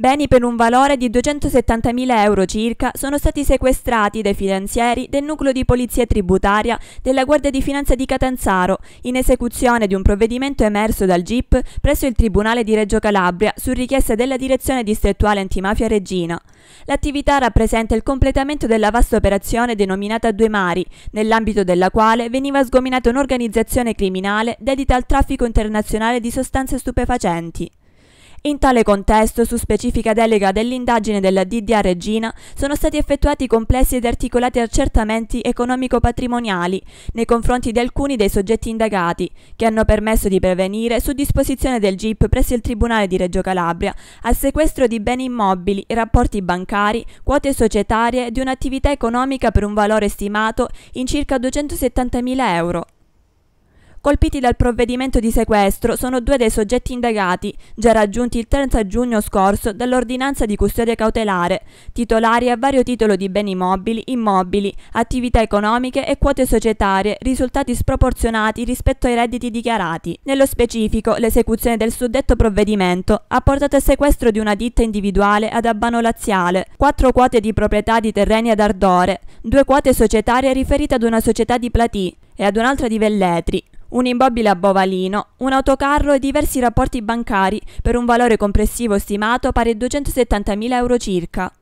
Beni per un valore di 270.000 euro circa sono stati sequestrati dai finanzieri del nucleo di polizia tributaria della Guardia di Finanza di Catanzaro in esecuzione di un provvedimento emerso dal GIP presso il Tribunale di Reggio Calabria su richiesta della Direzione distrettuale antimafia Regina. L'attività rappresenta il completamento della vasta operazione denominata Due Mari, nell'ambito della quale veniva sgominata un'organizzazione criminale dedita al traffico internazionale di sostanze stupefacenti. In tale contesto, su specifica delega dell'indagine della DDA Regina, sono stati effettuati complessi ed articolati accertamenti economico-patrimoniali nei confronti di alcuni dei soggetti indagati, che hanno permesso di prevenire, su disposizione del GIP presso il Tribunale di Reggio Calabria, al sequestro di beni immobili, rapporti bancari, quote societarie di un'attività economica per un valore stimato in circa 270.000 euro. Colpiti dal provvedimento di sequestro sono due dei soggetti indagati, già raggiunti il 30 giugno scorso dall'ordinanza di custodia cautelare, titolari a vario titolo di beni mobili, immobili, attività economiche e quote societarie, risultati sproporzionati rispetto ai redditi dichiarati. Nello specifico, l'esecuzione del suddetto provvedimento ha portato al sequestro di una ditta individuale ad Abbano Laziale, quattro quote di proprietà di terreni ad Ardore, due quote societarie riferite ad una società di Platì e ad un'altra di Velletri, un immobile a Bovalino, un autocarro e diversi rapporti bancari per un valore complessivo stimato pari a 270.000 euro circa.